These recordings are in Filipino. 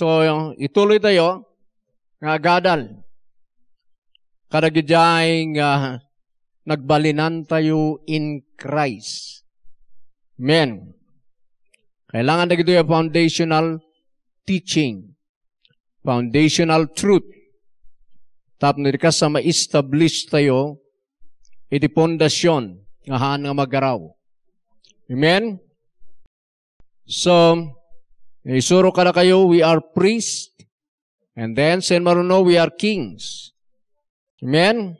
So, ituloy tayo nga gadal. Kadagidjay nga uh, nagbalinan tayo in Christ. Amen. Kailangan na gito foundational teaching. Foundational truth. Tap na sa ma-establish tayo iti pondasyon nga haan nga magaraw. Amen? So, Isuro kada kayo, we are priests. And then, sen maruno, we are kings. Amen?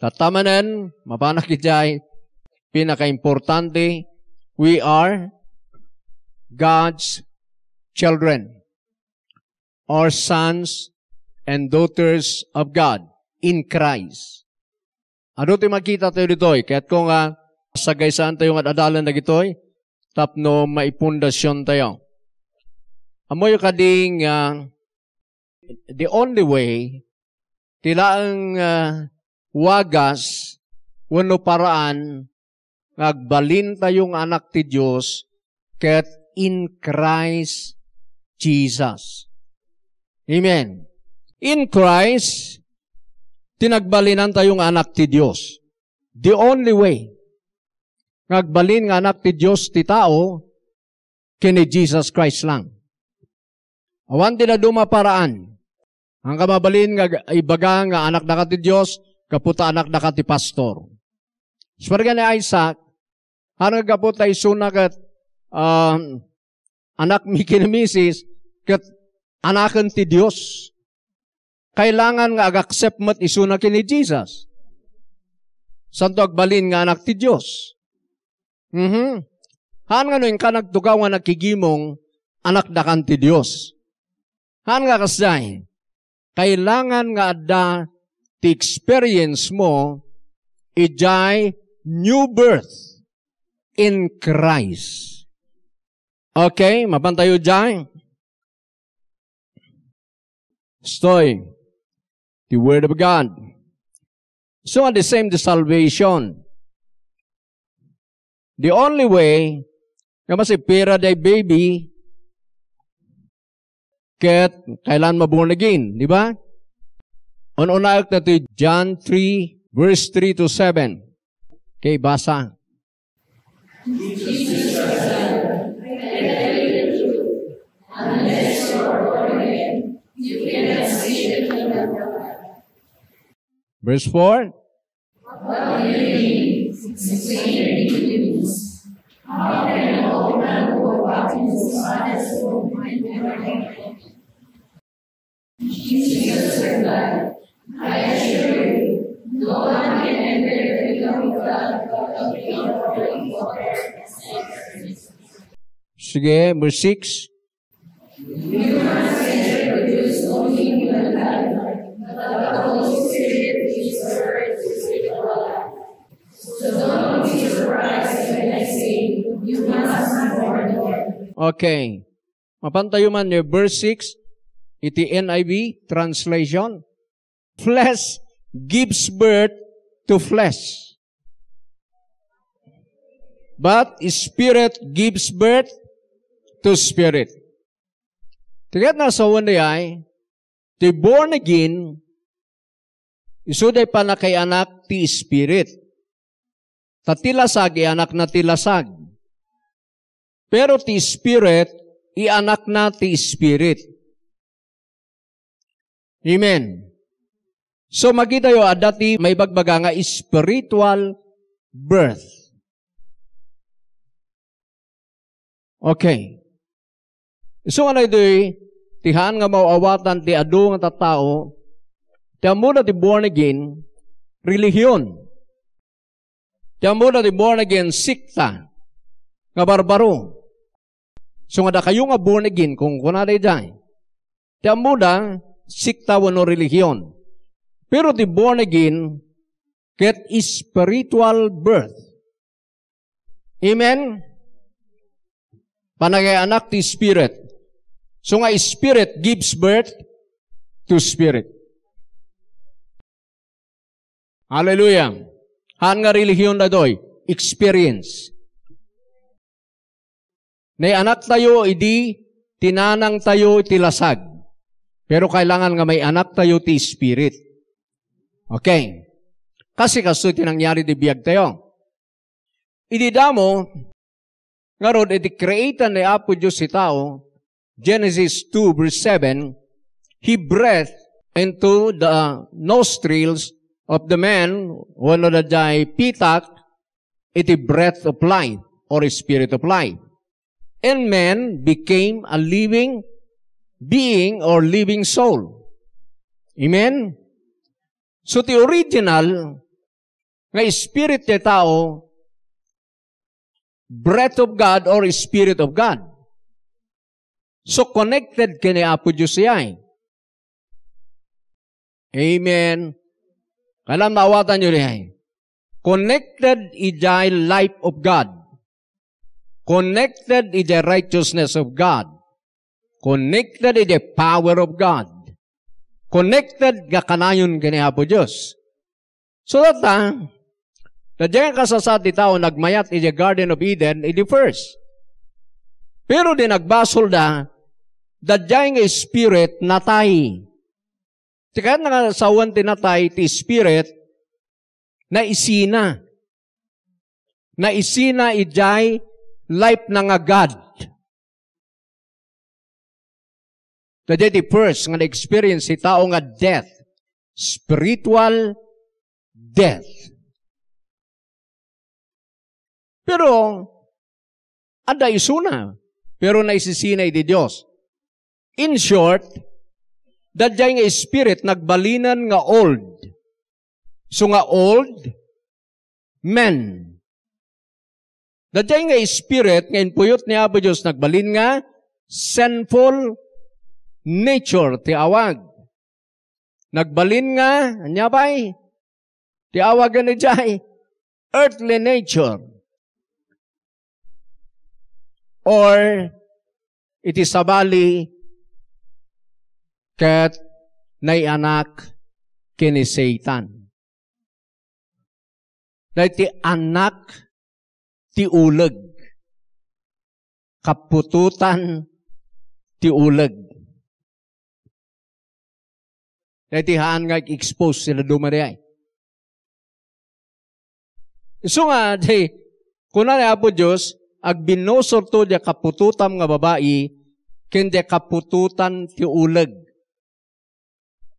Tatamanan, mapanak ijay, pinaka-importante, we are God's children Our sons and daughters of God in Christ. Ano ti makita tayo dito? Eh? Kaya't kung uh, ah, sagaysaan tayo nga adalan na gitoy, eh, tapno maipundasyon tayo. Amoy kading uh, ah, the only way tila ang uh, ah, wagas wano paraan nagbalin tayong anak ti Dios ket in Christ Jesus. Amen. In Christ tinagbalinan tayong anak ti Dios. The only way nagbalin nga anak ti Dios ti tao kini Jesus Christ lang. Awan ti daduma paraan. Ang kamabalin nga ibaga nga anak na ti Dios kaputa anak na ti pastor. Sparga ni Isaac, ano kaputa isuna kat um, anak mi kinamisis kat anakan ti Dios. Kailangan nga ag-accept mat isuna kini Jesus. Santo agbalin nga anak ti Dios. Mhm. Han nga no yung kanagtugawan na kigimong anak na kan ti Dios. Han nga kasay, kailangan nga adda ti experience mo ijay new birth in Christ. Okay, mapantayo jay. Stoy, the Word of God. So at the same, the salvation. The only way, nga masipira day baby, Ket, kailan maborn again, di ba? Ununayok na ito John 3, verse 3 to 7. Okay, basa. Jesus said, I tell you the truth, unless you are born again, you cannot the kingdom Verse 4. How can a whole man go about in his father's womb and Sige, verse 6. Okay. Mapantayuman niyo, verse 6, Iti NIV translation. Flesh gives birth to flesh. But spirit gives birth to spirit. Tigat na sa day ay, ti born again, isuday pa na kay anak ti spirit. Tatilasag, anak na tilasag. Pero ti spirit, ianak na ti spirit. Amen. So makita yo adati may bagbaga nga spiritual birth. Okay. So ano ito eh? tihan nga mauawatan ti adu nga tattao ti muna ti born again relihiyon. Ti muna ti born again sikta nga barbaro. So nga da kayo nga born again kung kunari dyan. Ti muna sikta, wano relihiyon. Pero the born again get spiritual birth. Amen? Panagay anak ti Spirit. So nga, Spirit gives birth to Spirit. Hallelujah. Han nga relihiyon na doy, experience. Nay anak tayo, idi, tinanang tayo, itilasag. Pero kailangan nga may anak tayo ti Spirit. Okay. Kasi kaso tinangyari di biyag tayo. Ididamo, nga ron, eh, iti creatan ni Apo Diyos si tao, Genesis 2 verse 7, He breathed into the nostrils of the man, wano na jay pitak, iti breath of life, or spirit of life. And man became a living being or living soul. Amen? So the original na spirit ng tao, breath of God or spirit of God. So connected kini Apo Diyos siya. Eh. Amen. Kailan maawatan nyo niya. Eh. Connected ijay life of God. Connected ijay righteousness of God. Connected is the power of God. Connected nga kanayon kini Apo Dios. So that time, na diyan kasasad ni tao nagmayat in the Garden of Eden in the first. Pero di nagbasol na, dadyang spirit natay. Tika na sa one tinatay ti spirit na isina. Na isina ijay life na nga God. Today the first nga na-experience si tao nga death. Spiritual death. Pero, ada isuna. Pero naisisinay di Diyos. In short, dadyay nga spirit nagbalinan nga old. So nga old men. Dadyay nga spirit, ngayon puyot ni Apo Diyos, nagbalin nga sinful nature ti awag. Nagbalin nga, anya bay, ti awag ni Jai, earthly nature. Or, iti sabali, kat naianak kini Satan. Dahil ti anak ti uleg. Kapututan ti uleg. Natihaan nga expose sila dumari ay. So nga, di, kuna Apo Diyos, ag binosor to di kapututam nga babae, kende kapututan ti uleg.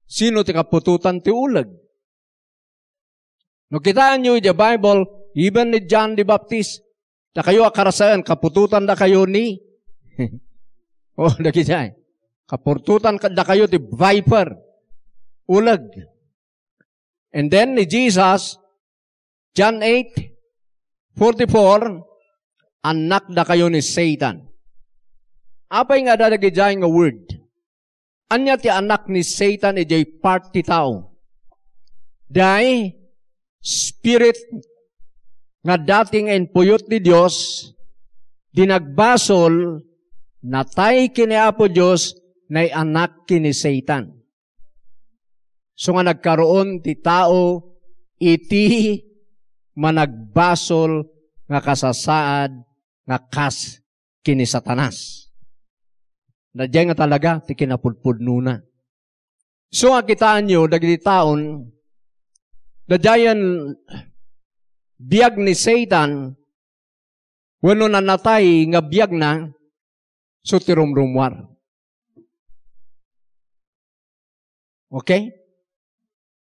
Sino ti kapututan ti uleg? No kitaan nyo di Bible, even ni John the Baptist, na kayo akarasayan, kapututan na kayo ni, oh, nakita ay, kapututan na kayo ti viper, Ulag. And then ni Jesus, John 8, 44, anak na kayo ni Satan. Apay nga dadagi dyan nga word. Anya ti anak ni Satan ijay part ti tao. Dahil spirit nga dating puyot ni Dios dinagbasol natay kini Apo Dios nay anak kini Satan. So nga nagkaroon ti tao iti managbasol nga kasasaad nga kas kini satanas. Nadya nga talaga ti kinapulpud nuna. So nga kitaan nyo, dagiti taon, nadyayan biag ni Satan, wano na natay nga biag na, so tirumrumwar. Okay?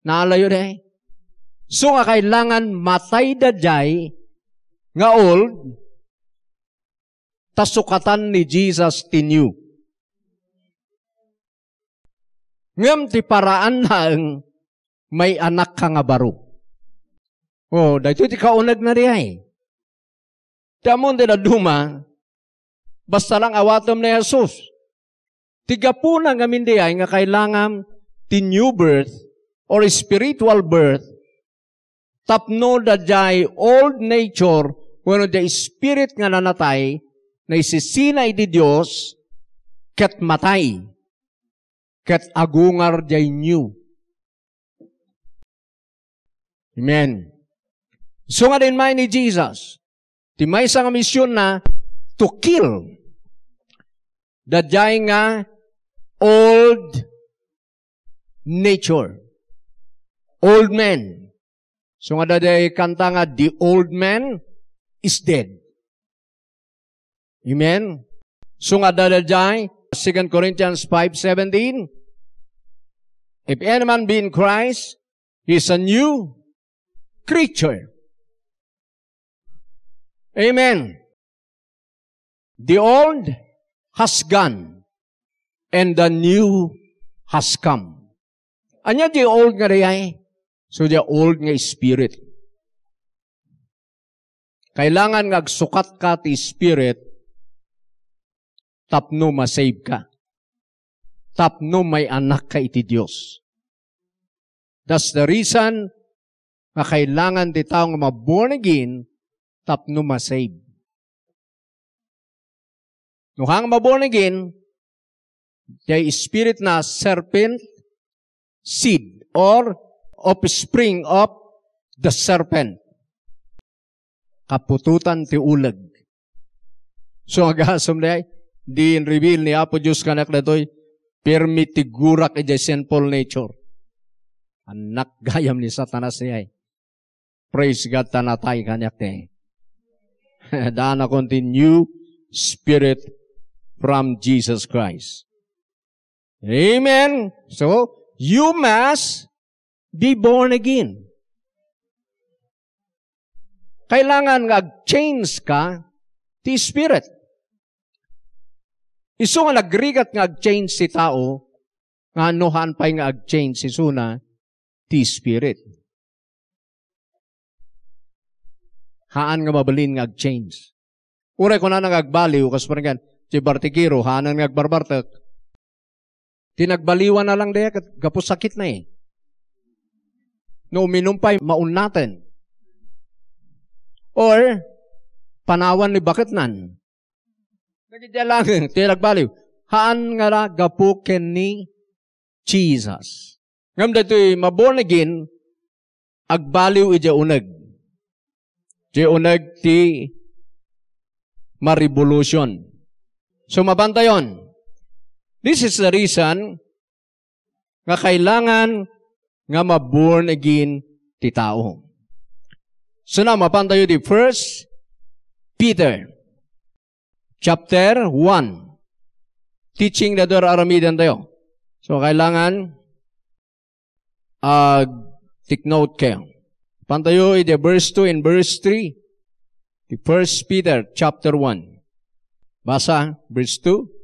Naalayo na eh. So nga kailangan matay dadyay nga old tasukatan ni Jesus tinyu. Ngam ti paraan lang may anak ka nga baro. Oh, dahito ti kaunag na riyay. Damon eh. din na duma, basta lang awatom ni Jesus. Tiga po na ngamin diyay nga kailangan ti new birth or spiritual birth, tapno dadyay old nature, when the spirit nga nanatay, na isisinay di Diyos, ket matay, ket agungar day new. Amen. So nga din may ni Jesus, ti may nga misyon na to kill dadyay nga old nature old man. So nga daday kanta nga, the old man is dead. Amen? So nga daday, 2 Corinthians 5.17, If any man be in Christ, he is a new creature. Amen. The old has gone, and the new has come. Anya the old nga riyay? So, the old nga spirit. Kailangan nga sukat ka ti spirit tapno masave ka. Tapno may anak ka iti Diyos. That's the reason na kailangan di tao nga maborn again tapno masave. Nuhang maborn again, the spirit na serpent seed or spring of the serpent. Kapututan ti uleg. So agasom day, di reveal ni Apo Diyos kanak na to'y permitigurak iti sinful nature. Anak gayam ni satanas niya eh. Praise God tanatay kanyak niya. Eh. Daan akong new spirit from Jesus Christ. Amen. So, you must Be born again. Kailangan nag-change ka ti spirit. Isu nga nagrigat nag change si tao, nga nohan pa'y nga ag-change si suna, ti spirit. Haan nga mabalin nga ag-change. Uray ko na nang agbaliw, kas parang ti bartikiro, haan nga agbarbartak. Tinagbaliwan na lang dek, kapos sakit na eh na uminumpay maun natin. Or, panawan ni bakitnan. Nagidya lang, baliw. Haan nga ra gapuken ni Jesus. Ngam dato'y maborn again, agbaliw ija unag. Ija unag ti ma-revolution. So, mabanta yon. This is the reason nga kailangan nga maborn again ti tao. So na, mapantayo di first Peter chapter 1 teaching na door aramidan tayo. So kailangan uh, take note kayo. Pantayo ide verse 2 and verse 3. The first Peter chapter 1. Basa verse 2.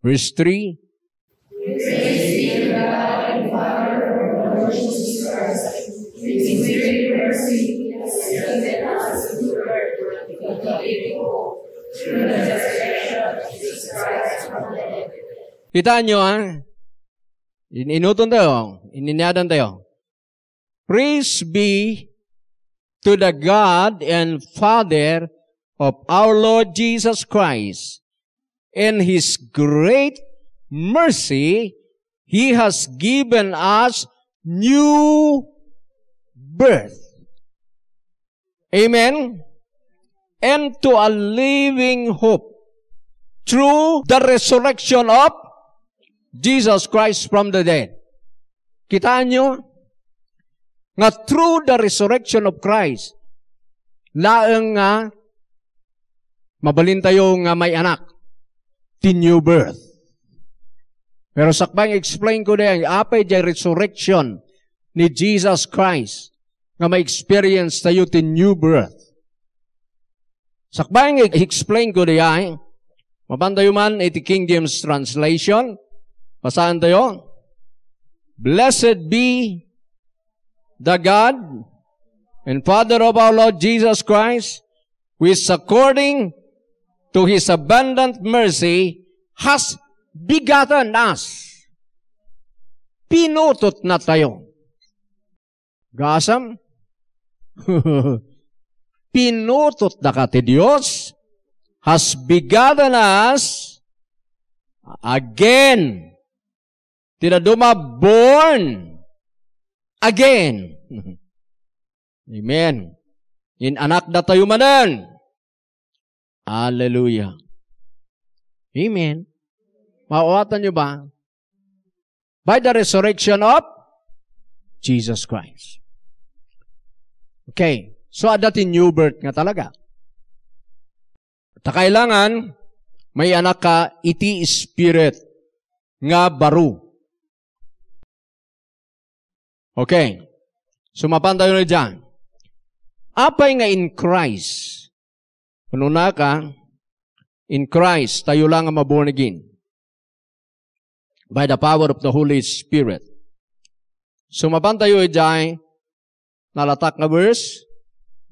Verse 3 Kita nyo ha, ah. Inuton tayo. Ininyadan tayo. Praise be to the God and Father of our Lord Jesus Christ. In His great mercy, He has given us new birth. Amen? And to a living hope through the resurrection of Jesus Christ from the dead. Kitaan nyo? Nga through the resurrection of Christ, laeng nga mabalin nga may anak. The new birth. Pero sakbang explain ko din, apay di resurrection ni Jesus Christ nga may experience tayo the new birth. Sakbang explain ko din, mabanda man iti King James Translation, Basahan tayo. Blessed be the God and Father of our Lord Jesus Christ, who is according to His abundant mercy, has begotten us. Pinutot na tayo. Gasam? Pinutot na ka ti Diyos has begotten us again Tinaduma born again. Amen. In anak na tayo manan. Hallelujah. Amen. Mauwatan nyo ba? By the resurrection of Jesus Christ. Okay. So, dati new birth nga talaga. At kailangan, may anak ka, iti spirit nga baru. Okay. Sumapan tayo na dyan. Apay nga in Christ. Ano na ka, in Christ, tayo lang ang maborn again. By the power of the Holy Spirit. Sumapan tayo dyan, nalatak nga verse,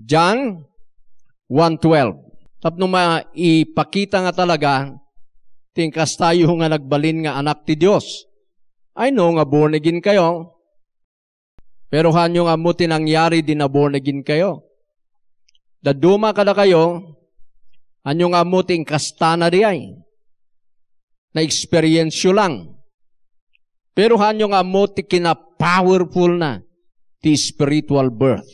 John 1.12. Tapno maipakita nga talaga, tingkas tayo nga nagbalin nga anak ti Dios. I know nga born again kayo, pero hanyo nga amo tinangyari din dinabornagin kayo. Daduma kada kayo, hanyong nga ting kastana riyay. Na experience lang. Pero hanyo nga ti kina-powerful na ti spiritual birth.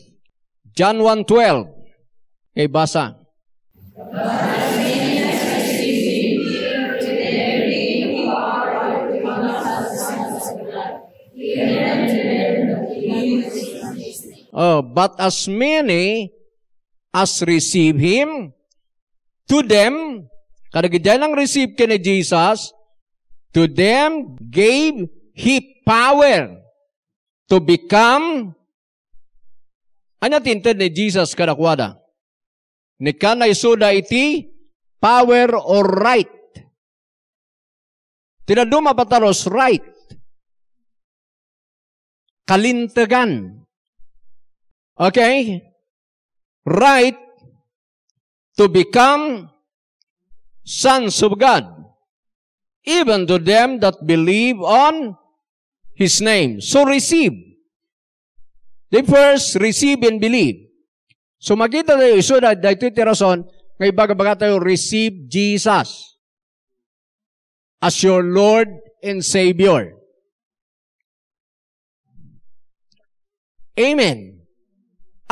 John 1.12 Kay basa. Basa Oh, but as many as receive Him, to them, kadagidyan ang receive ka Jesus, to them gave He power to become ano tinted ni Jesus kadakwada? Ni kanay suda iti power or right. Tinaduma pataros right. Kalintegan. Okay? Right to become sons of God, even to them that believe on His name. So receive. They first receive and believe. So makita tayo, iso na dito tirason, ngayon baga-baga tayo, receive Jesus as your Lord and Savior. Amen.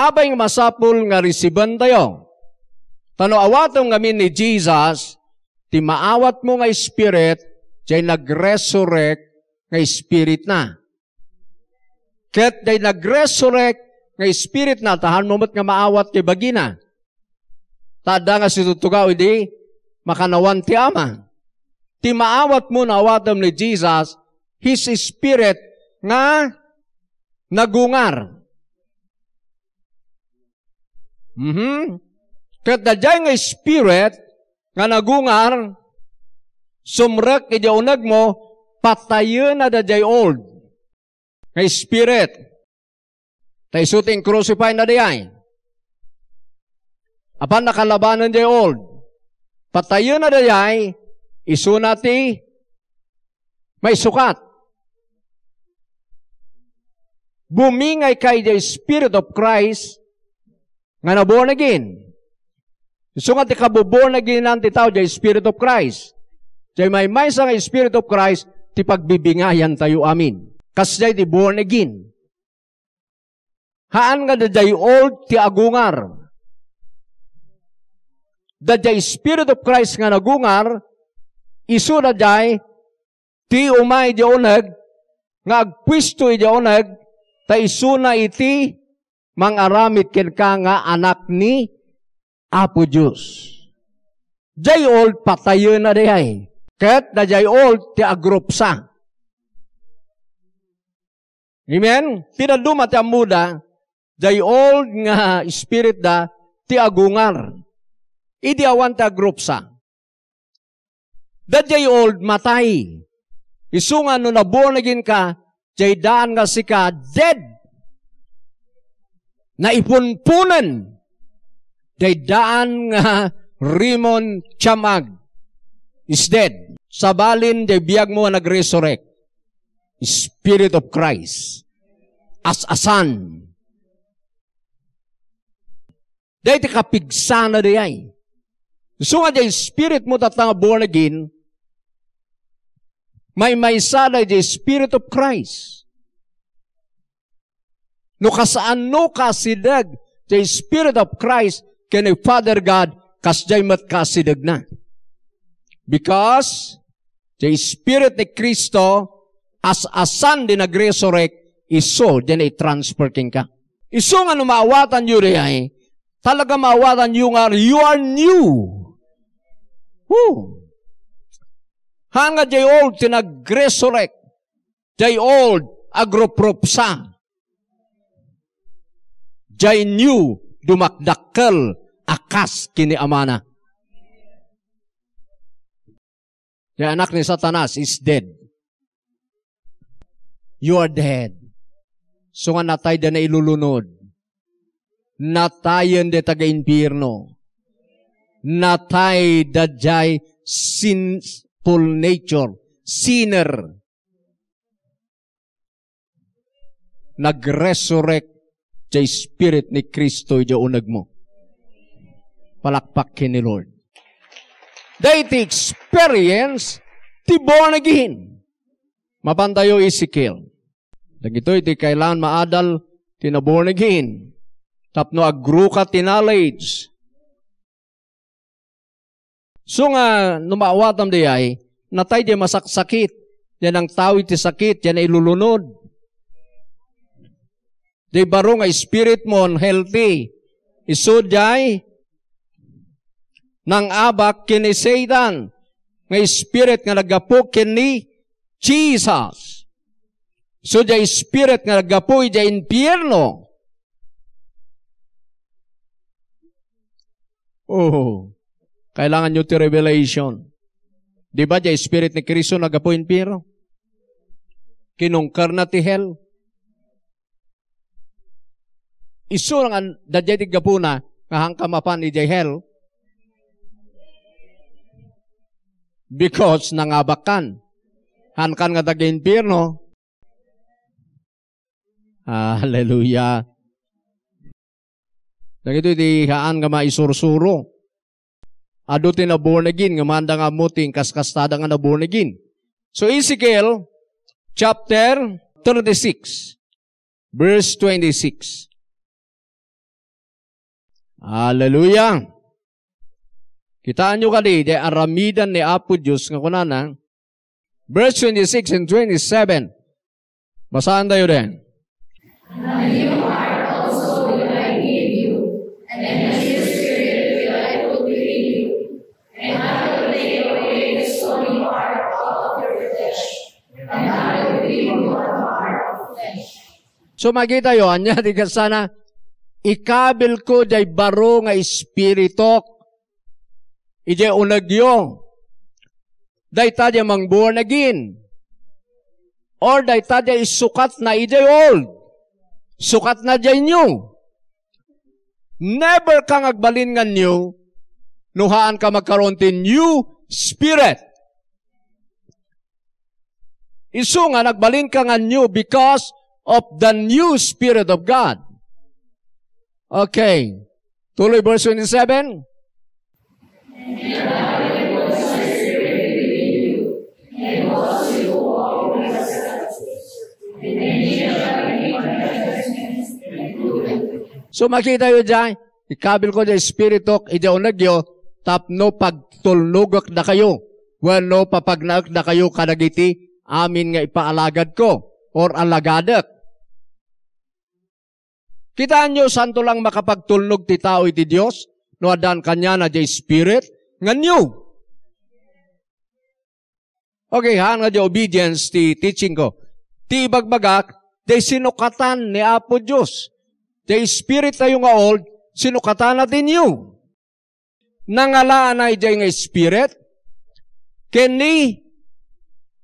Abay nga masapul nga resiban tayo. Tanawatom kami ni Jesus, ti maawat mo nga spirit, jay nag-resurrect nga spirit na. Ket day nag-resurrect nga spirit na, tahan mo nga maawat kay bagina. Tada nga si tutugaw, di, makanawan ti ama. Ti maawat mo na awatom ni Jesus, His spirit nga nagungar. Mm-hmm. Kat dadyay nga spirit, nga nagungar, sumrek iti unag mo, patayo na dadyay old. Nga spirit. Tay suting crucify na dayay. Apan nakalabanan day old. Patayo na dayay, isunati, may sukat. Bumingay kay the Spirit of Christ nga born again. So nga ti kabuborn again ang tao, di Spirit of Christ. Di may may sa nga Spirit of Christ, ti pagbibingayan tayo amin. Kasi di born again. Haan nga daday old ti agungar. Daday Spirit of Christ nga nagungar, iso daday ti umay di onag, nga agpwisto di onag, ta iso na iti mangaramit ken ka nga anak ni Apo Diyos. Jay old patayo na dihay. Ket na jay old ti agrupsa. Amen? Tinaduma ti amuda, jay old nga spirit da ti agungar. Idi awan ti Da Dadyay old matay. Isungan no naborn again ka, jay daan nga sika dead na naipunpunan daydaan nga Rimon Chamag is dead. Sa balin day biyag mo nag-resurrect. Spirit of Christ as a son. Day ti na day ay. So nga day spirit mo tatang born again, may may sala day spirit of Christ No kasaan no kasidag the Spirit of Christ can a Father God kasjay mat kasidag na. Because the Spirit ni Kristo as a son din nag-resurrect iso din ay transfer king ka. Iso nga numawatan nyo rin ay talaga mawatan nyo nga you are new. Woo! Hanga day old tinag-resurrect. Day old agropropsa. Jay new dumakdakkel akas kini amana. The anak ni Satanas is dead. You are dead. So nga natay da na ilulunod. Natayan de taga impirno. Natay da jay sinful nature. Sinner. Nag-resurrect Jay Spirit ni Kristo iti unag mo. Palakpak ni Lord. Day Daiti experience ti born again. Mapantayo isikil. Dagito iti kailan maadal tinaborn again. Tapno agro ka knowledge. So nga, numaawatam di ay, natay di masaksakit. Yan ang tao iti sakit, yan ay ilulunod. Day baro nga spirit mo healthy. Isudyay nang abak kini Satan nga spirit nga nagapo kini Jesus. So jay spirit nga nagapo jay impierno. Oh, kailangan nyo ti revelation. Di ba jay spirit ni Kristo nagapo impierno? Kinungkar na ti hell. Isurang ang dadyadig gapuna nga hangkam apan ijay hell. Because nangabakan. Hankan nga taga impierno Hallelujah. Nagito di haan nga maisursuro. Ado ti naborn again, nga manda nga muting kaskastada nga naborn again. So Ezekiel, chapter 36, verse 26. Hallelujah! Kitaan nyo kadi, di aramidan ni Apo Diyos nga kunanan. Verse 26 and 27. Basahan tayo din. And you are also will I give you, and as your spirit will I put within you, and I will take away the stony heart out of your flesh, and I will give you a heart of flesh. So makita yun, anya di ka sana, ikabil ko day baro nga espirito. Ije unagyo. Day tadya mang born again. Or day tadya isukat na ije old. Sukat na jay new. Never kang agbalin nga new, nuhaan ka magkaroon tin new spirit. Isu nga nagbalin ka nga new because of the new spirit of God. Okay. Tuloy verse 27. So makita yun dyan, ikabil ko dyan, spiritok, unagyo, tap no pagtulnugak na kayo. Wano no papagnak na kayo kanagiti, amin nga ipaalagad ko, or alagadak. Kitaan nyo, santo lang makapagtulog ti tao iti Diyos, no adan kanya na di Spirit, nganyo. Okay, ha, nga di obedience ti teaching ko. Ti bagbagak, di sinukatan ni Apo Diyos. Di Spirit tayo nga old, sinukatan din yu. Nangalaan na di nga Spirit, kini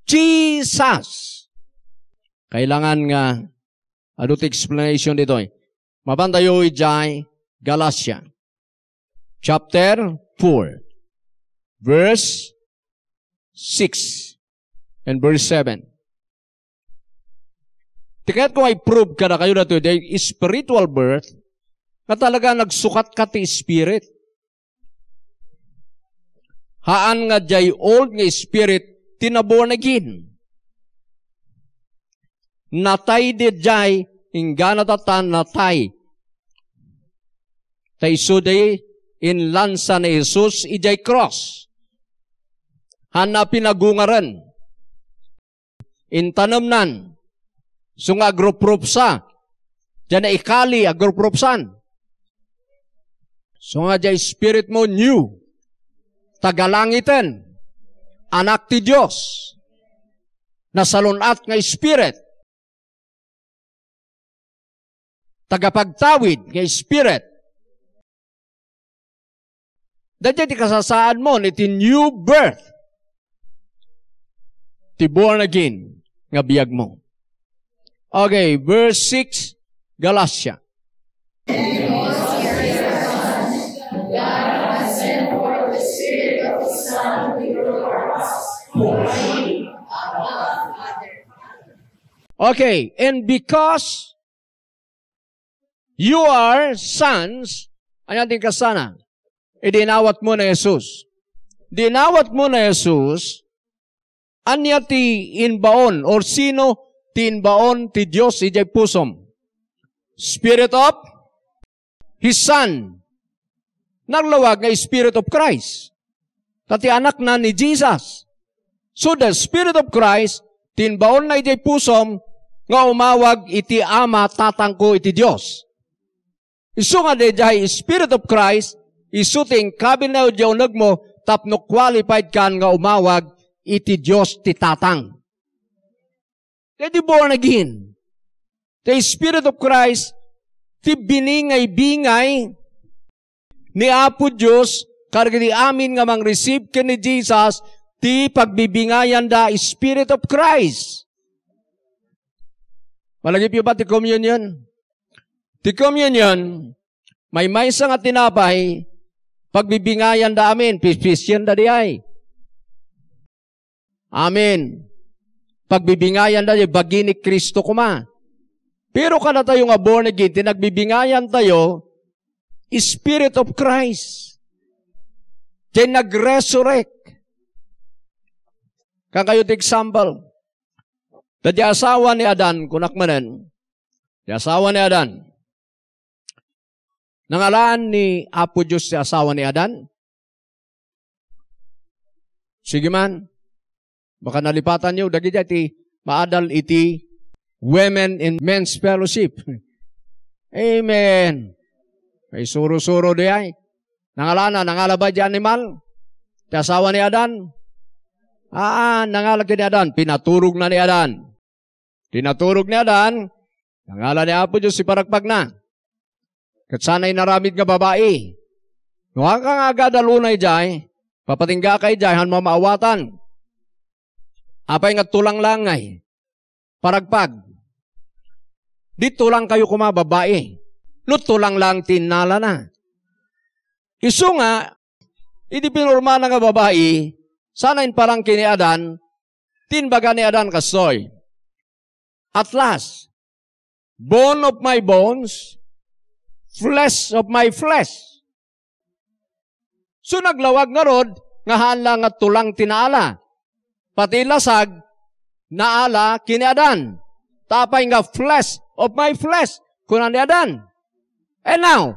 Jesus. Kailangan nga, ano explanation dito eh? Mabanda Mabandayoi Jai Galatia. Chapter 4, verse 6 and verse 7. Tikat ko ay prove ka na kayo na today, spiritual birth, na talaga nagsukat ka ti spirit. Haan nga jay old nga spirit, tinaborn again. Natay di jay, ingana tatan natay, ta isudi in lansa ni Jesus ijay cross. Hana pinagungaran. Intanamnan. Sunga agropropsa. Diyan na ikali agropropsan. Sunga jay spirit mo new. Tagalangitan. Anak ti Diyos. salunat nga spirit. tagapagtawid nga Spirit. Dadya ti kasasaan mo, iti new birth. Ti born again, nga biyag mo. Okay, verse 6, Galatia. Okay, and because you are sons, ano natin kasana? idinawat mo na Jesus. Dinawat mo na Jesus, anya ti inbaon, or sino ti inbaon ti Diyos ijay pusom. Spirit of His Son. Naglawag nga Spirit of Christ. Tati anak na ni Jesus. So the Spirit of Christ, tinbaon na iti pusom, nga umawag iti ama tatangko iti Diyos. Isunga nga dejahay Spirit of Christ, isuting kabilaw diyaw nagmo tapno qualified kan nga umawag iti Dios ti tatang. Ti born again. The Spirit of Christ ti biningay-bingay ni Apo Dios kargani amin nga mang receive ken ni Jesus ti pagbibingayan da Spirit of Christ. Malagi pa ti communion? Ti communion, may maysa nga tinapay Pagbibingayan da amin, pispisyan da diay. Amen. Pagbibingayan da diay, bagi ni Kristo kuma. Pero kada tayo nga born again, tinagbibingayan tayo, Spirit of Christ. Tinag-resurrect. Kakayo example. Tadi asawa ni Adan, kunak manen. Di asawa ni Adan. Nangalaan ni Apo Diyos si asawa ni Adan? Sige man, baka nalipatan niyo, dagi iti maadal iti women in men's fellowship. Amen. May suro-suro di ay. Nangalana, nangalaba di animal. Ti asawa ni Adan. Ah, nangala ni Adan. Pinaturog na ni Adan. Pinaturog ni Adan. Nangala ni Apo Diyos, si Parakpag na. Kat sana'y naramid nga babae. Nuha ka nga agad alunay jay, papatingga kay jay, han mamaawatan. Apay nga tulang langay, paragpag. Di tulang kayo kuma babae. No tulang lang tinala na. Iso nga, idi pinurma na nga babae, sanain parang kiniadan, tinbaga ni Adan kasoy. At last, bone of my bones, flesh of my flesh. So naglawag nga rod, nga hala nga tulang tinaala. Pati lasag, naala kiniadan. Tapay nga flesh of my flesh, kunan ni Adan. And now,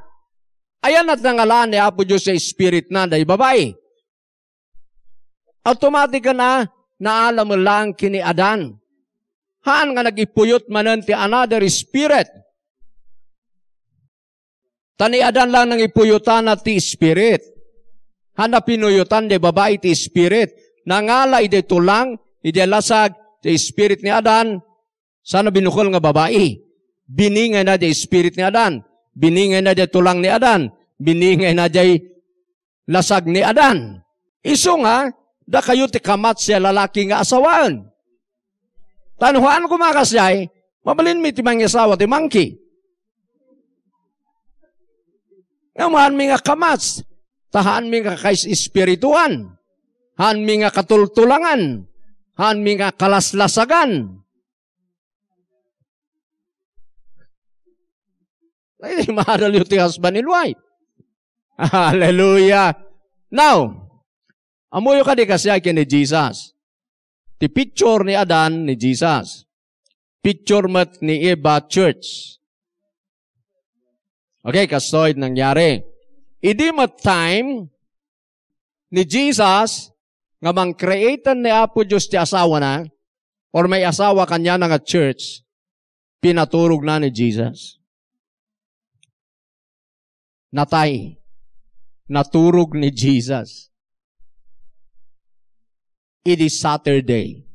ayan at nangalaan ni Apo Diyos sa spirit na day babae. Automatic na, naala mo lang kiniadan. Adan. Haan nga nagipuyot manan ti another spirit Taniadan lang ng ipuyutan na ti spirit. Hanap pinuyutan de babae ti spirit. Nangala ide tulang, ide lasag, ti spirit ni Adan. Sana binukol nga babae. Biningay na di spirit ni Adan. Biningay na di tulang ni Adan. Biningay na di lasag ni Adan. Iso nga, da kayo ti kamat siya lalaki nga asawaan. Tanuhaan kumakas niya, mabalin mi ti mangisawa ti mangki. Ngamahan mi nga kamas. Tahan mi nga kais espirituan. Han mi nga katultulangan. Han mi nga kalaslasagan. Ay, mahal yung husband and wife. Hallelujah. Now, amuyo ka di kasi akin ni Jesus. Ti picture ni Adan ni Jesus. Picture mat ni Eva Church. Okay, kastoid nangyari. Idi at time ni Jesus nga mang creatan ni Apo Diyos ti asawa na or may asawa kanya na nga church, pinaturog na ni Jesus. Natay. Naturog ni Jesus. It is Saturday.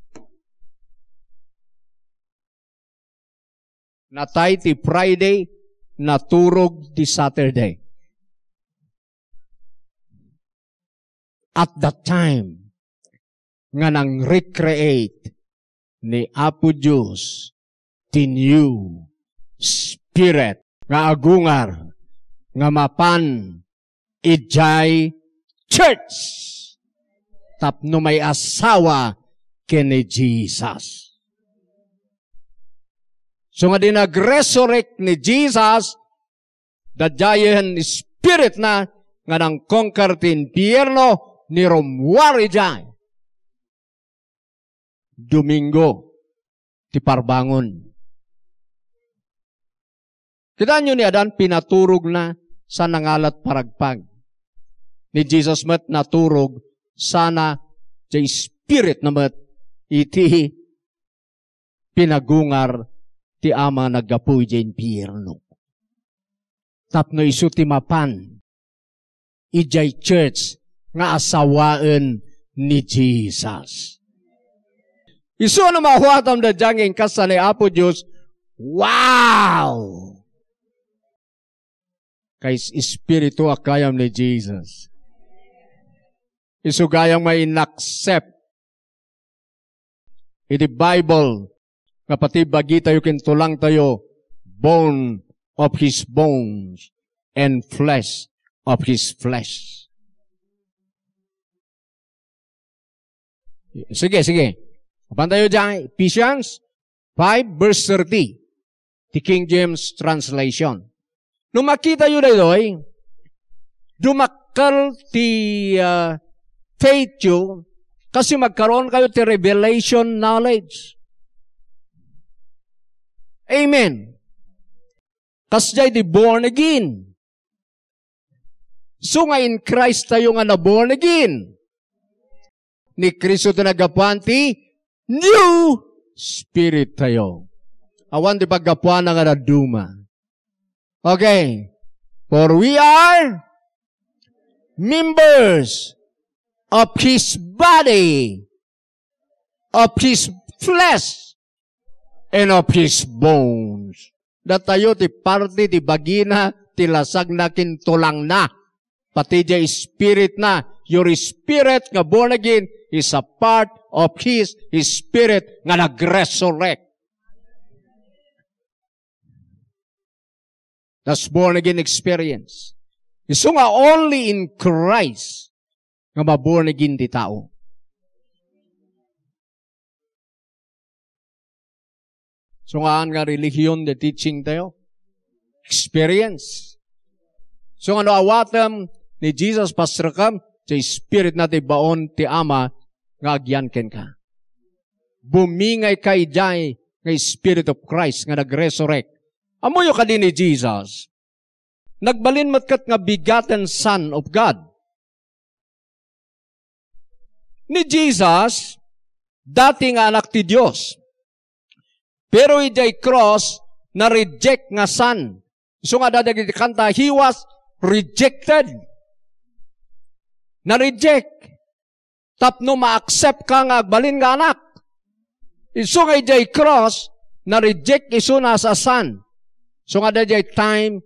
Natay ti Friday, naturog di Saturday. At that time, nga nang recreate ni Apo Diyos, the new spirit, nga agungar, nga mapan, ijay church. Tapno may asawa kini Jesus. So nga din ni Jesus, the dadyayan spirit na nga nang conquer ti impyerno ni Romwari jay. Domingo, ti parbangon. Kita nyo ni Adan, pinaturog na sa nangalat paragpag. Ni Jesus met naturog, sana jay spirit na met iti pinagungar ti ama nagapuy di impyerno. Tapno isu ti mapan. Ijay church nga asawaan ni Jesus. Isu ano mahuatam da jangin kasa ni Apo Diyos, Wow! Kay espiritu akayam ni Jesus. Isu gayang may inaccept. Iti Bible, Kapatid, bagi tayo kintulang tayo, bone of his bones and flesh of his flesh. Sige, sige. Kapan tayo dyan? Ephesians 5 verse 30. The King James Translation. Nung makita yun na ito, dumakal ti uh, faith you kasi magkaroon kayo ti revelation knowledge. Amen. Kasday di born again. So nga in Christ tayo nga na born again. Ni Kristo na nagapanti, new spirit tayo. Awan di pagkapuan nga na duma. Okay. For we are members of His body, of His flesh, and of his bones. Datayo ti parte ti bagina ti lasag na kintulang na. Pati di spirit na. Your spirit nga born again is a part of his, his spirit nga nag-resurrect. That's born again experience. Iso only in Christ nga maborn again ti tao. So nga nga relihiyon the teaching tayo? Experience. So ano awatem ni Jesus pastor kam, sa spirit na baon ti ama, nga agyanken ka. Bumingay ka ijay nga Spirit of Christ nga nag-resurrect. Amuyo ka din ni Jesus. Nagbalin matkat nga bigaten Son of God. Ni Jesus, dati nga anak ti Diyos. Pero ijay cross, na-reject nga son. So nga dadag kanta, he was rejected. Na-reject. Tapno ma-accept ka nga agbalin nga anak. Iso nga ijay cross, na-reject iso na sa son. So nga dadag time,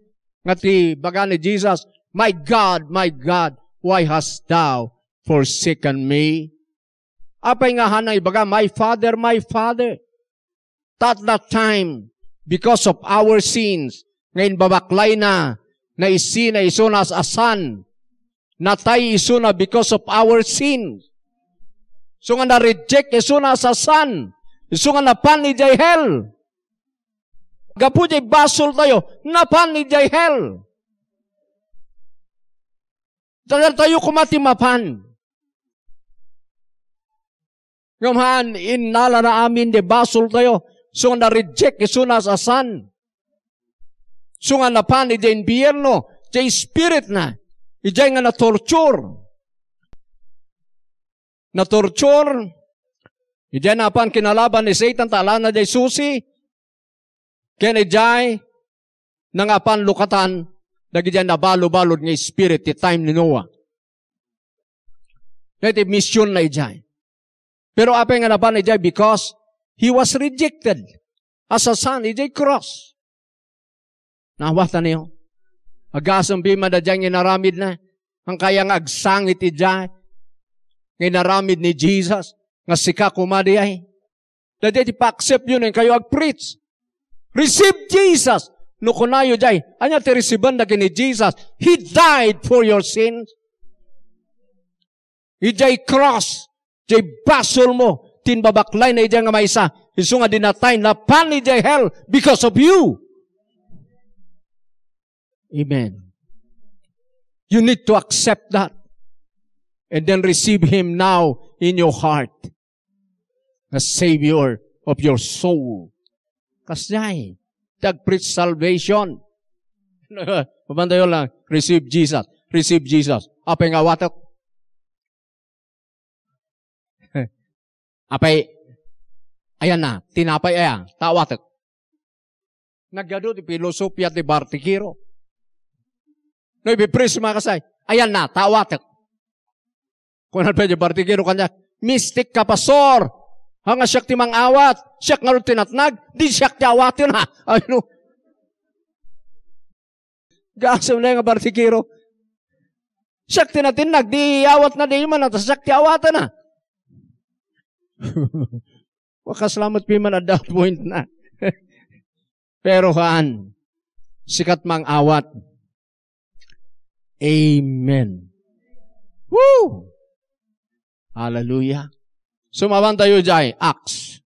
nga ti baga ni Jesus, My God, my God, why hast thou forsaken me? Apay nga hanay baga, My Father, my Father, that that time, because of our sins, ngayon babaklay na, na isin na iso na as a son. Natay iso na because of our sins. So nga na-reject iso na as a son. Iso nga napan ni Jay Hell. Gapu Jay basol tayo, napan ni Jay Hell. Tagal tayo kumati mapan. Ngamahan, inala na amin de basol tayo, So nga na-reject isunas asan. So nga napan, ija impyerno, ija spirit na, ija nga na-torture. Na-torture, ija napan kinalaban ni Satan, tala na jay susi, kaya ijay, nang apan lukatan, dagiti nabalo-balod nga spirit ti time ni Noah. Dati mission na iday. Pero apay nga napan ijay because He was rejected as a son. is a cross. Nawatan niyo. Agasong bima na dyan inaramid na. Ang kayang nga iti idya. Ginaramid ni Jesus. Nga sika kumadi ay. Da di pa-accept yun eh. kayo ag-preach. Receive Jesus. No kunayo Anya ti receivean na ni Jesus. He died for your sins. Ijay cross. Jay basol mo tinbabaklay na ijang nga maysa. Isu nga dinatay na pan ijay hell because of you. Amen. You need to accept that. And then receive Him now in your heart. The Savior of your soul. Kasay, tag-preach salvation. Pabantayo lang, receive Jesus. Receive Jesus. Apa nga watak? Apay, ayan na, tinapay ayan, tawatak. Nagyado ti filosofya ti Bartikiro. No, ibipris mga kasay, ayan na, tawatak. Kung ano pwede Bartikiro kanya, mystic ka pastor, hanga siyak ti mangawat, siyak nga tinatnag, di siyak ti awatin ha. Ayun, Gaasam na yung Bartikiro. Siyak tinatinag, di awat na di man, at siyak ti awatan na. Wakasalamat pa man at that point na. Pero haan, sikat mang awat. Amen. Woo! Hallelujah. Sumaban tayo jay, Acts.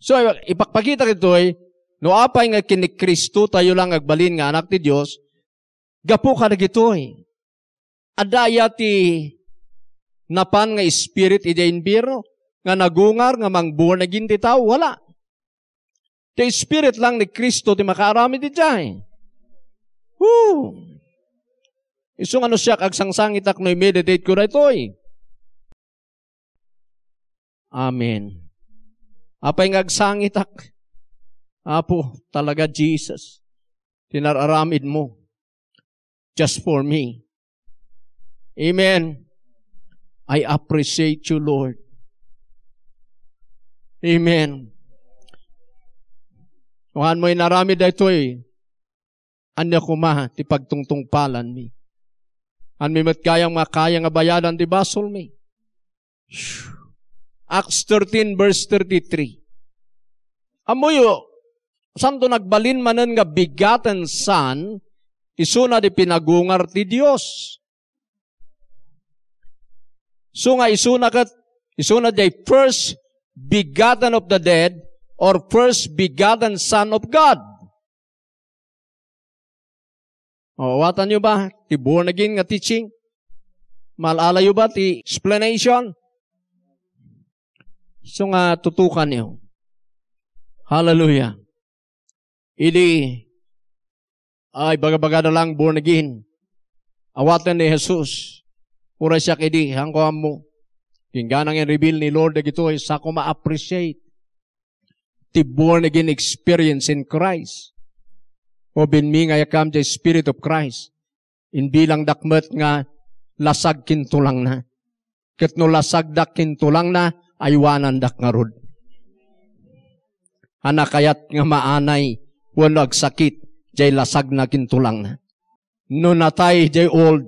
So, ipakpakita kito ay, eh. no apay nga kinikristo tayo lang agbalin nga anak ti Dios, gapo ka nagito ay. Eh. Adaya ti napan nga spirit ida biro nga nagungar, nga mangbuwan na ginti tao, wala. Ti Spirit lang ni Kristo ti makaarami di jay. Woo! Isong ano siya kagsangsang itak no meditate ko na ito eh. Amen. Apay ngagsangitak. Apo, talaga Jesus. Tinararamid mo. Just for me. Amen. I appreciate you, Lord. Amen. Tuhan mo'y inarami daytoy eh. Anya kuma, ti pagtungtungpalan mi. An mi matkayang makayang abayadan ti basol mi. Acts 13 verse 33. Amoyo, samto nagbalin manan nga bigaten san, isuna di pinagungar ti Dios. So nga isuna kat, isuna di first begotten of the dead or first begotten son of God. O, watan nyo ba? Ti born again nga teaching? Malalayo ba ti explanation? So nga tutukan niyo. Hallelujah. Ili ay bagabaga na lang born again. Awatan ni Jesus. Pura siya kidi, hangkuhan mo. King ganang yung reveal ni Lord na ito ay sa ko ma-appreciate the born again experience in Christ. O bin mi nga yakam the Spirit of Christ. In bilang dakmet nga lasag kintulang na. Ket no lasag dak kintulang na, aywanan dak nga rod. kayat nga maanay, wano sakit, jay lasag na kintulang na. No natay jay old,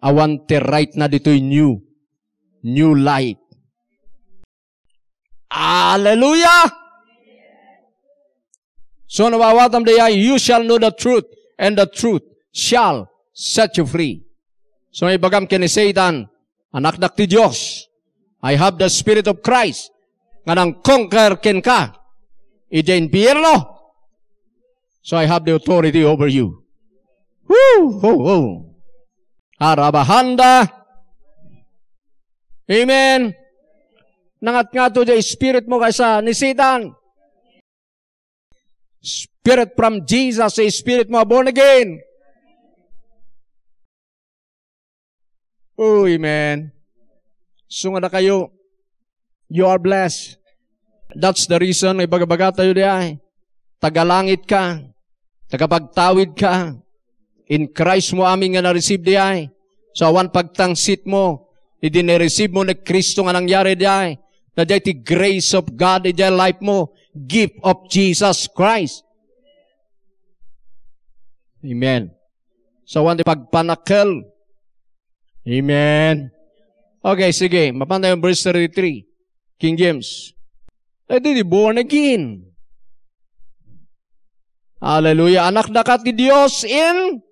awan te right na ditoy new. new light. Hallelujah. So now what you shall know the truth and the truth shall set you free. So may bagam kini Satan, anak dakti ti Diyos, I have the Spirit of Christ, nga nang conquer kin ka, ija impierno. So I have the authority over you. Woo! Ho, ho. Arabahanda, Amen. Nangat nga to the spirit mo kaysa ni Satan. Spirit from Jesus, sa spirit mo, born again. Oh, amen. Sunga na kayo. You are blessed. That's the reason, ibagabaga tayo di ay. Tagalangit ka. Tagapagtawid ka. In Christ mo aming nga na-receive di ay. so, one pagtangsit mo, Idinereceive mo na Kristo nga nangyari diya. Na diya ti grace of God diya life mo. Gift of Jesus Christ. Amen. So, wanda pagpanakal. Amen. Okay, sige. Mapanda yung verse 33. King James. Eh, di born again. Hallelujah. Anak na ka ti Diyos in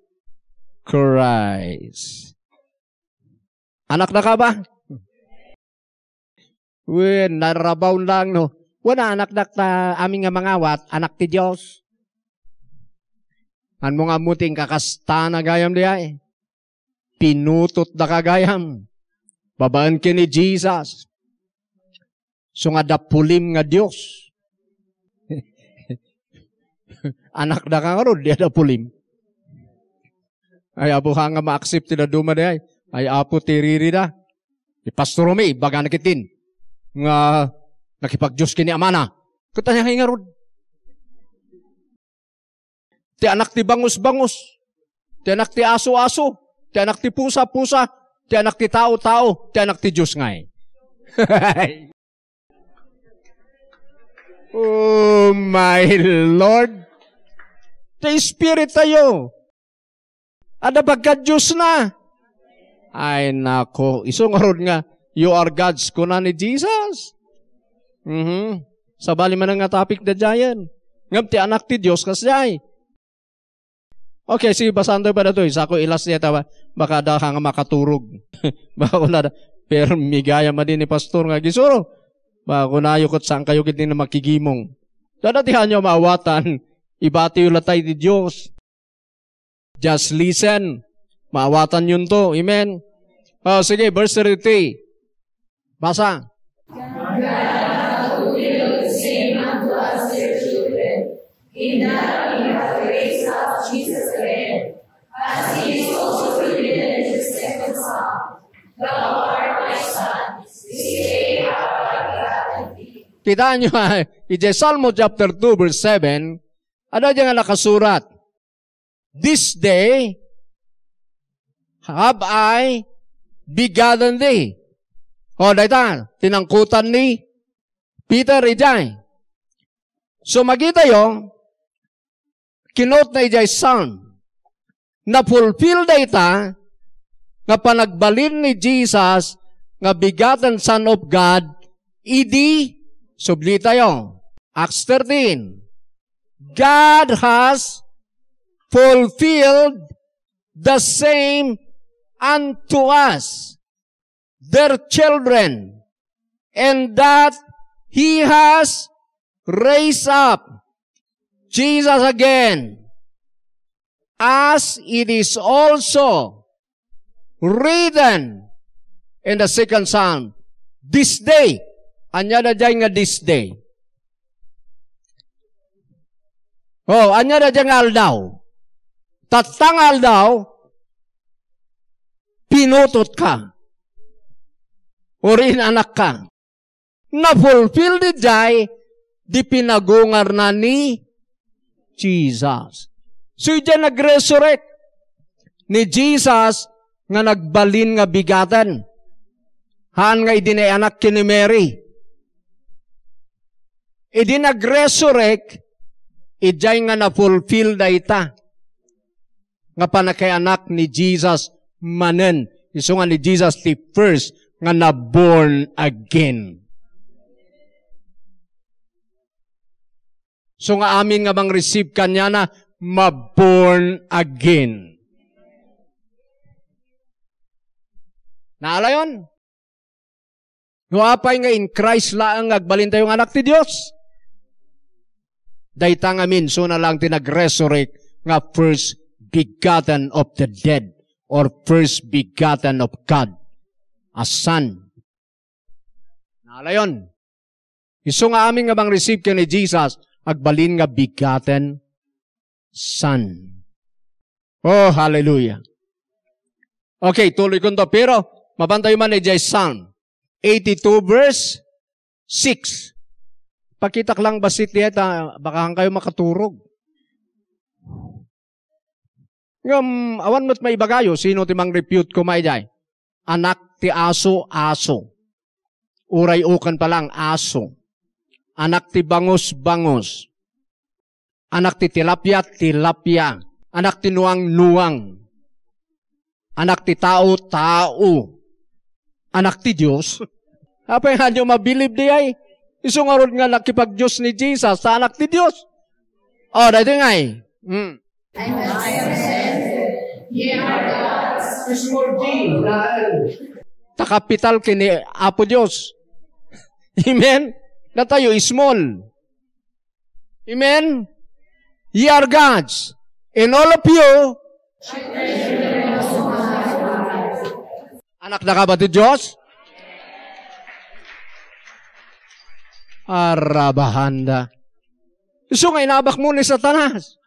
Christ. Anak na ka ba? Uy, narabaw lang, no? Wala anak na ta aming nga mga wat, anak ti Diyos. An nga muting kakasta na gayam diya eh. Pinutot na kagayam. Babaan ka ni Jesus. So nga dapulim nga Diyos. anak na ka nga ron, diya dapulim. Ay, abo nga ma-accept na duma diya eh ay apo tiriri da. Ipastoro mi, baga nakitin. Nga nakipag-Diyos kini amana. Kutanya nga rod. Ti anak ti bangus-bangus. Ti anak ti aso-aso. Ti anak ti pusa-pusa. Ti anak ti tao-tao. Ti anak ti Diyos ngay. Eh. oh my Lord. Ti Spirit tayo. Ada bagka Diyos na. Ay nako, isong isungarod nga, you are God's kunan ni Jesus. Mm-hmm. Sa man nga topic da jayan. Ngam ti anak ti Dios kasay. Okay, si basan tayo pa na to. Isa ko ilas niya tawa. Baka da ka nga makaturog. Baka ko na Pero migaya ma din ni pastor nga gisuro. Baka na yukot saan kayo kit na makigimong. Dadatihan nyo maawatan. Ibati yung latay ti Diyos. Just listen. Maawatan yun to. Amen? Oh, sige, verse 33. Basa. Kita nyo, ije Salmo chapter 2 verse 7, ada jangan nakasurat. This day Have I begotten thee? O, dahita, tinangkutan ni Peter ijay. So, magita yo, kinot na ijay son, na fulfill dahita, nga panagbalin ni Jesus, nga bigatan son of God, idi, e subli tayo. Acts 13, God has fulfilled the same unto us their children, and that he has raised up Jesus again, as it is also written in the second psalm, this day, anya na dyan nga this day. Oh, anya na dyan nga aldaw. Tatang aldaw, pinutot ka, or anak ka, na fulfill the jay, di pinagungar na ni Jesus. So diyan nag-resurrect ni Jesus nga nagbalin nga bigatan. Han nga anak ni Mary. Idin nag-resurrect, ijay nga na-fulfill da ita nga panakay anak ni Jesus manen. Isungan ni Jesus ti first nga na-born again. So nga amin nga bang receive kanya na maborn again. Naala yon? Nuapay nga in Christ laang agbalin tayong anak ti Dios. Dayta nga so na lang tinag-resurrect nga first begotten of the dead or first begotten of God, a son. Nala yon. Iso nga aming nga bang receive kayo ni Jesus, agbalin nga begotten son. Oh, hallelujah. Okay, tuloy ko to. Pero, mabantay man ni Jay Psalm 82 verse 6. Pakitak lang basit niya, eh, baka kayo makaturog. Ngam, awan mo't may bagayo, sino ti mang repute ko maijay? Anak ti aso, aso. Uray ukan pa lang, aso. Anak ti bangus, bangus. Anak ti tilapia, tilapia. Anak ti nuang, nuang. Anak ti tao, tao. Anak ti Diyos. Apay nga nyo mabilib di ay. Isungarod nga nakipag-Diyos ni Jesus sa anak ti Diyos. O, oh, dahil ngay. Mm. I Ye are gods. Isurdi, daan. Takapital kini Apo Dios. Amen? Na tayo small. Amen? Ye are gods. And all of you, Anak na ka ba di Diyos? Arabahanda. So ngayon, abak mo ni Satanas.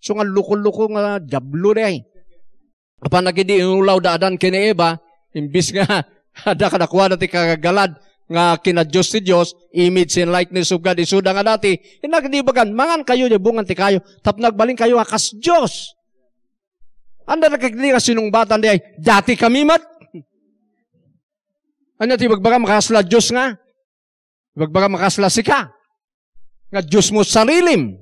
So nga luko-luko nga jablo day. Eh. Apan nagidi inulaw daadan kini iba, imbis nga ada kadakwa dati kagagalad nga kina Diyos si Diyos, image and likeness of God, isuda nga dati, inagdibagan, eh, mangan kayo niya bungan ti kayo, tap nagbaling kayo akas Diyos. Anda nakakili nga sinungbatan di ay, dati kami mat. Ano ti bagbaga makasla Diyos nga? Bagbaga makasla si ka. Nga Diyos mo sarilim.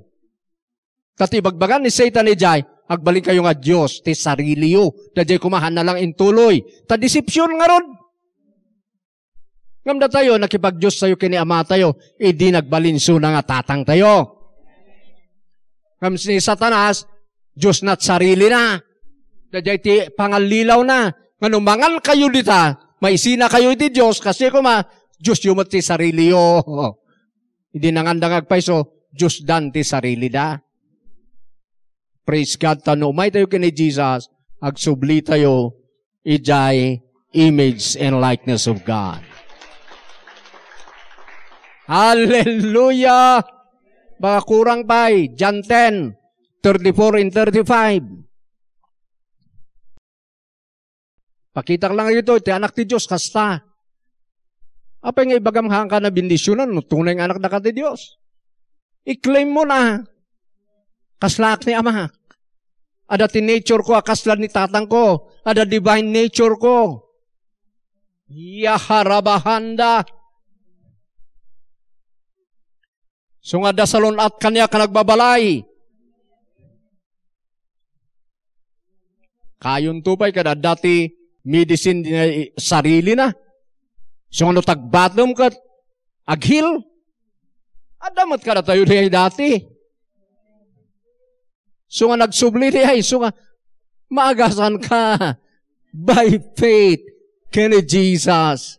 Tati bagbagan ni Satan ni Jai, agbalin kayo nga Dios ti sarili yo. Daday kumahan na lang intuloy. Ta disipsyon nga ron. Ngamda tayo, nakipag Dios sayo kini ama tayo, idi e nagbalinso na nga tatang tayo. Ngam si Satanas, Dios nat sarili na. Daday ti pangalilaw na. Nganumangan kayo dita, maisina kayo di Dios kasi kuma, Dios yung ti sarili yo. Hindi nangandang agpaiso, Diyos dan ti sarili da. Praise God. Tano, may tayo kini Jesus. Agsubli tayo. Ijay image and likeness of God. Hallelujah! Baka kurang pa John 10, 34 and 35. Pakita lang ito, iti anak ti Diyos, kasta. Apa nga ibagam hangka na bindisyonan, no, tunay nga anak na ka ti Diyos. I-claim mo na, kaslak ni Ama. Ada teenager ko, akaslan ni tatang ko. Ada divine nature ko. Yaharabahanda. So nga dasalon at kanya ka nagbabalay. Kayon tupay kada dati medicine din sarili na. So ano tagbatom ka, aghil. Adamat ka na tayo dati. So nga nagsubli niya, so nga, maagasan ka by faith kini Jesus.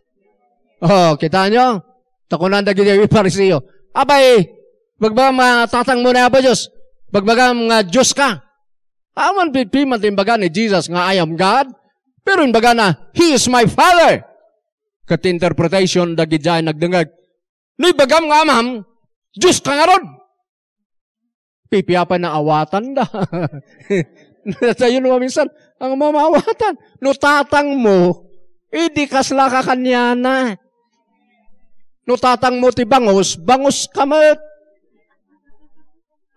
Oh, kita nyo? Takunan na ginawi parisiyo. Abay, bagba matatang mo na ba Diyos? Bagbaga nga Diyos ka. Aman pipi matimbaga ni Jesus nga I am God. Pero imbaga na, He is my Father. Kat interpretation da dagidya nagdengag. Ni bagam nga amam, Diyos ka nga ron. Pipiyapan ng awatan da. Sa'yo naman minsan, ang mamawatan. No tatang mo, idi eh, kasla ka kanya na. No tatang mo ti bangos, bangos kamat.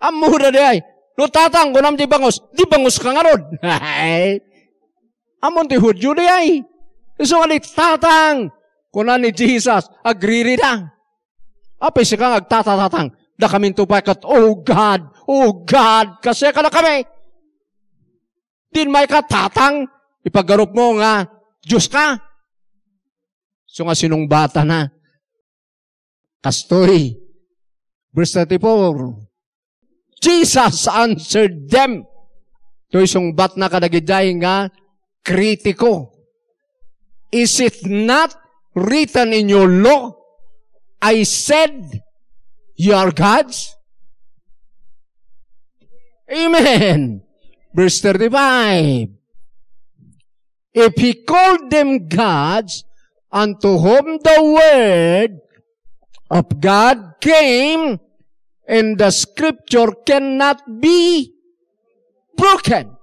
Amura di ay. No tatang ko nam ti bangus, di bangus ka nga rod. Amon ti hudyo di ay. So nga tatang, kunan ni Jesus, agree rin lang. Apay siya kang agtatatatang da kami tupakat, oh God, oh God, kasi ka na kami. Din may katatang, ipaggarup mo nga, Diyos ka. So nga sinong bata na, Kastoy, verse 34, Jesus answered them. Ito isong bat na kadagiday nga, kritiko. Is it not written in your law, I said, You are gods? Amen. Verse 35. If he called them gods, unto whom the word of God came, and the scripture cannot be broken.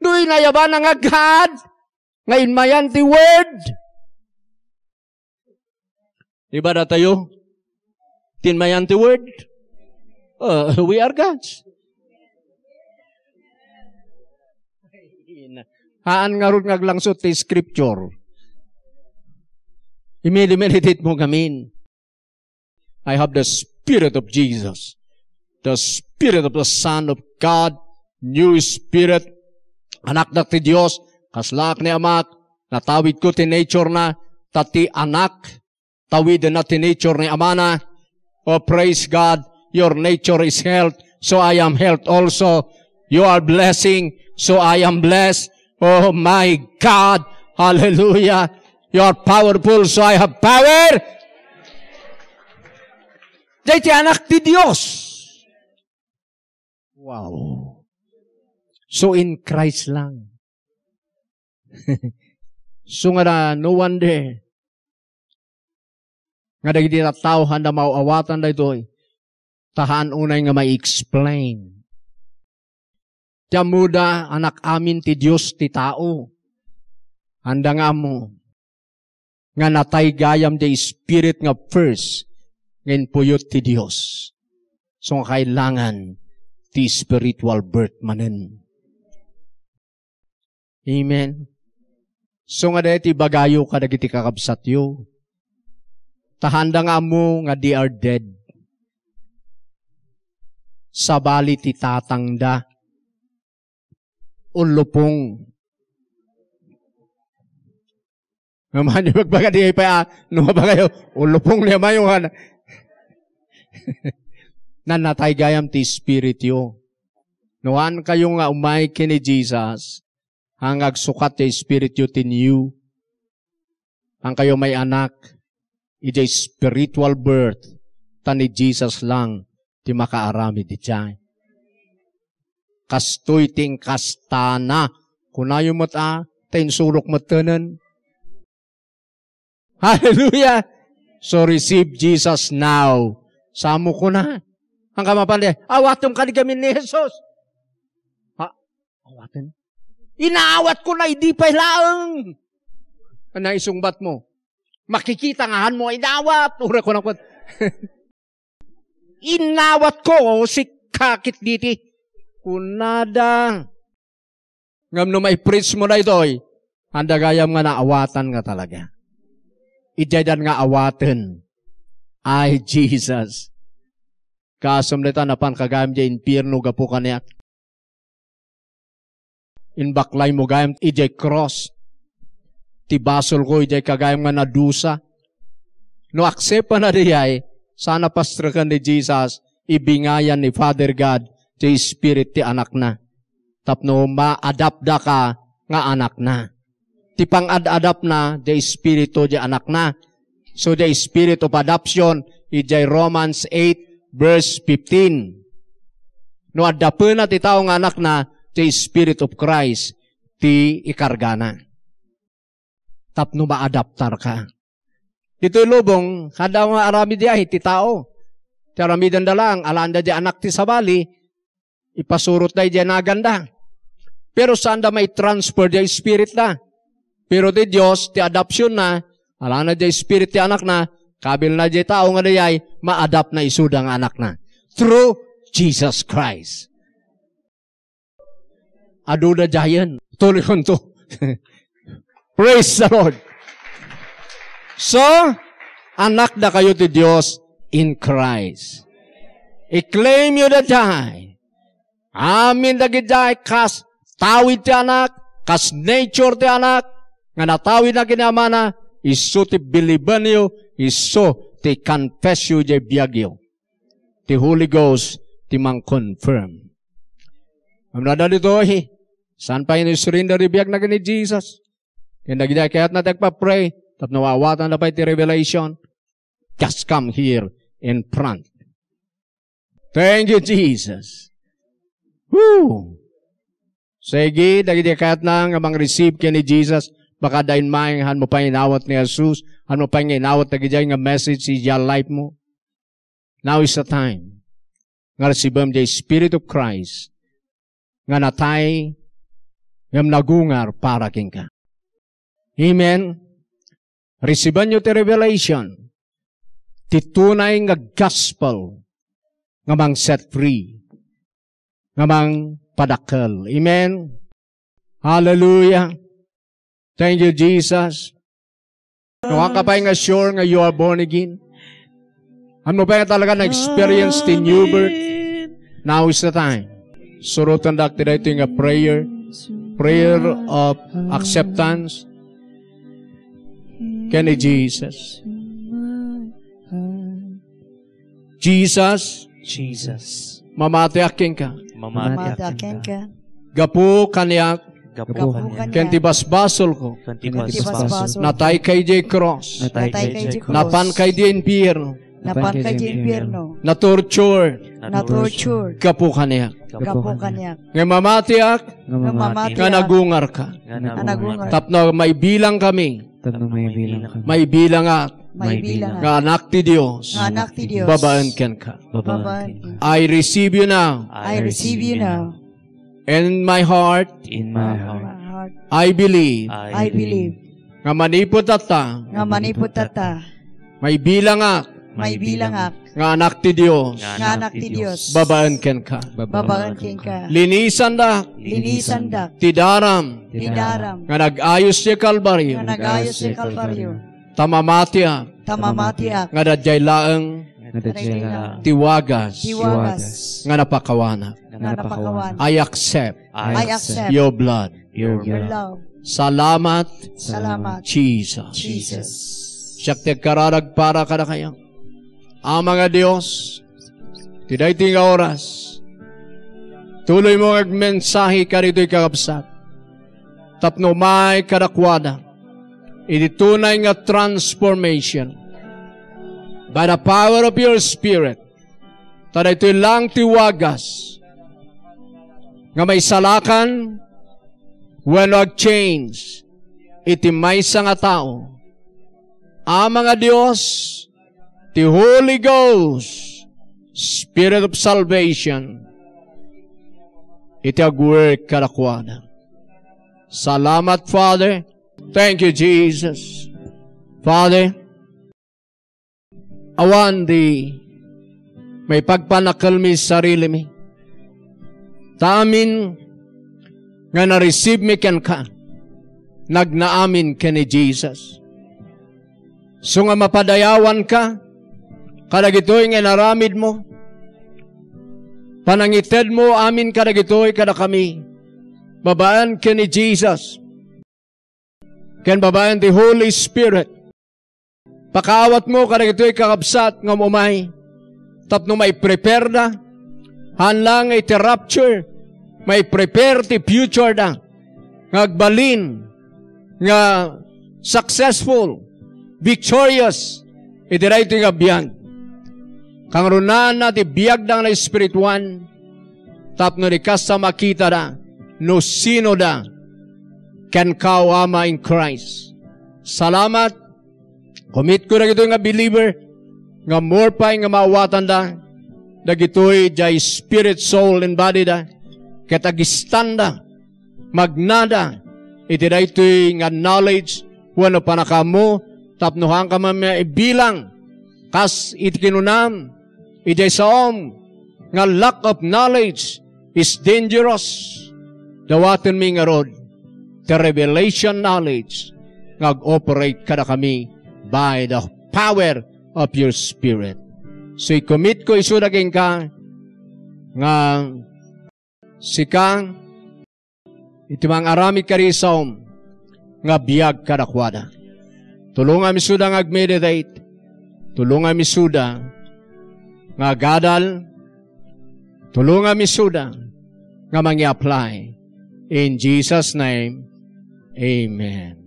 Do'y nayaban nga God, ngayon mayan the word. Diba na tayo? Tinmayan the word. Uh, we are gods. Haan nga ron ngaglangsot ti scripture. Imeditate mo gamin. I have the Spirit of Jesus. The Spirit of the Son of God. New Spirit. Anak na ti Diyos. Kaslak ni amak. Natawid ko ti nature na. Tati anak. Tawid na ti nature ni amana Oh, praise God. Your nature is health. So I am health also. You are blessing. So I am blessed. Oh my God. Hallelujah. You are powerful. So I have power. Dahil anak ti Diyos. Wow. So in Christ lang. so nga na, no wonder, nga dagiti tao handa mauawatan daytoy tahan unay nga ma-explain. Tiamuda anak amin ti Dios ti tao. Handa nga mo nga natay gayam di spirit nga first ngayon puyot ti Dios. So kailangan ti spiritual birth manen. Amen. So nga dahil ti bagayo ka dagiti kakabsat yo. Tahanda nga mo nga they are dead. Sabali ti tatangda. Ulupong. Naman yung magbaga di pa, no ah, ba kayo, ulupong niya mayo nga. Nanatay gayam ti spirit yo. Nuan kayo nga umay kini Jesus, hangag sukat ti yo ti New. Ang kayo may anak, It's spiritual birth. Tani Jesus lang ti makaarami di chay. Kastoy ting kastana. Kunayo mo't a, tayin surok mo't tanan. Hallelujah! So receive Jesus now. Samo ko na. Ang kamapali, awatong kaligamin ni Jesus. Ha? Awatan? Inaawat ko na, hindi pa hilaang. Anay, sungbat mo? Makikita han mo, ay dawat. Ura ko na inawat ko si kakit diti. Kunada. Ngam no preach mo na ito, eh. Handa gayam nga naawatan nga talaga. Idadan nga awatan. Ay, Jesus. Kasumlita na pan kagayam di impirno gapo kaniyak. Inbaklay mo gayam, ijay cross ti basol ko ijay kagayam nga nadusa. No aksepa na diyay, sana pastrakan ni Jesus, ibingayan ni Father God, ti Spirit ti anak na. Tapno da ka nga anak na. Ti pang adapt na, di Espiritu di anak na. So the Spirit of Adoption, ijay Romans 8, verse 15. No adapun na ti tao nga anak na, the Spirit of Christ, ti ikargana. na tapno ma-adaptar ka. Dito lubong, kada mga arami di ay, tao. Ti arami dalang, alanda di anak ti sabali, ipasurot na di naganda. Pero saan da may transfer di spirit na? Pero di Diyos, ti adoption na, alanda di spirit ti anak na, kabil na di tao nga di ay, ma-adapt na isudang anak na. Through Jesus Christ. Aduna dayan. Tuloy ko Praise the Lord. So, anak na kayo ti Dios in Christ. I-claim you the die. Amin dagi dahi kas tawid ti anak, kas nature ti anak, nga natawid na ginamana, iso ti biliban niyo, iso ti confess you di biyagyo. Ti Holy Ghost ti mang confirm. Amnada dito eh, saan pa ini surrender ibiyag na ni Jesus? Yung nagda, kaya't na nagpa-pray, tap nawawatan na pa iti revelation, just come here in front. Thank you, Jesus. Woo! Sige, dagiti kaya't na nga mang receive ka ni Jesus, baka dahin mainghan mo pa inawat ni Jesus, ano pa nga inawat dagiti nga message si your life mo. Now is the time. Nga resibam the Spirit of Christ, nga natay, ngam nagungar para king ka. Amen. Receive nyo ti revelation. Titunay tunay nga gospel nga mang set free. Nga mang padakkel. Amen. Hallelujah. Thank you, Jesus. Nawa ka pa nga sure nga you are born again. Ano pa talaga na-experience ti new birth? Now is the time. Surutan dak ti nga prayer. Prayer of acceptance Can you, Jesus? Jesus. Jesus. Mamati akin ka. Mamati akin ka. Gapu kaniyak. Gapu kaniyak. Kenti basbasol ko. Kenti basbasol. Natay kay J. Cross. Natay kay J. Cross. Napan kay J. Impierno. Napan kay J. Pierno. Na torture natorture, kapukaniak. Kapukaniak. Nga mamatiak, nga mamatiak, nga nagungar ka. Nga nagungar. Tapno may bilang kami. Tapno may bilang kami. May bilang at may bilang. Nga anak ti Dios. Nga anak ti Dios. Babaan ken ka. Babaan. I receive you now. I receive you now. In my heart. In my heart. I believe. I believe. Nga manipot at ta. Nga manipot at ta. May bilang at may bilangak. anak ti Dios. anak ti Dios. Babaan ken ka. Babaan ken ka. Linisan da. Linisan da. Tidaram. Tidaram. Nga nagayos ti Kalbaryo. Nga nagayos ti Kalbaryo. Tamamatiak. Tamamatiak. Nga dadjay laeng. Tiwagas. Tiwagas. Nga napakawana. Nga napakawana. I accept. I accept. Your blood. Your love. Salamat. Salamat. Jesus. Jesus. Siya kararag para ka na kayo. Amang ah, Diyos, Dios, tidaytoy oras, tuloy mo ang mensahe karito'y kakabsat. Tapno may kadakwada, iti tunay nga transformation. By the power of your Spirit, tada ito'y lang tiwagas, nga may salakan, when ag change, iti may nga tao, Amang ah, mga Diyos, the Holy Ghost, Spirit of Salvation, iti agwork kalakwada. Salamat, Father. Thank you, Jesus. Father, awan di may pagpanakal mi sarili mi. Tamin nga na-receive mi ken ka, nagnaamin ken ni Jesus. So nga mapadayawan ka, kadagitoy nga naramid mo. Panangited mo amin kadagitoy kada kami. Babaan ka ni Jesus. Ken babaan the Holy Spirit. Pakawat mo kadagitoy kakabsat ng umay. Tapno may prepare na. Hanlang ay rapture. May prepare the future na. Ngagbalin. Nga successful. Victorious. Itiray ito nga biyang. Kangarunan na ti biyag na na espirituan, tapno di ka makita da, no sino da, can kau ama in Christ. Salamat, commit ko na ito nga believer, nga more pa nga mawatan da, dagitoy jay spirit, soul, and body da, katagistan da, magnada, iti da ito'y nga knowledge, wano panakamo, tapnuhan ka mamaya ibilang, kas itikinunam, It is nga lack of knowledge is dangerous. Dawaton mi nga rod, the revelation knowledge, nag-operate kada kami by the power of your Spirit. So, i-commit ko isunagin ka nga si ka itimang aramid ka risom nga biyag kadakwada. Tulungan mi suda nga meditate. Tulungan mi suda nga gadal, tulungan suda, nga mangi-apply. In Jesus' name, Amen.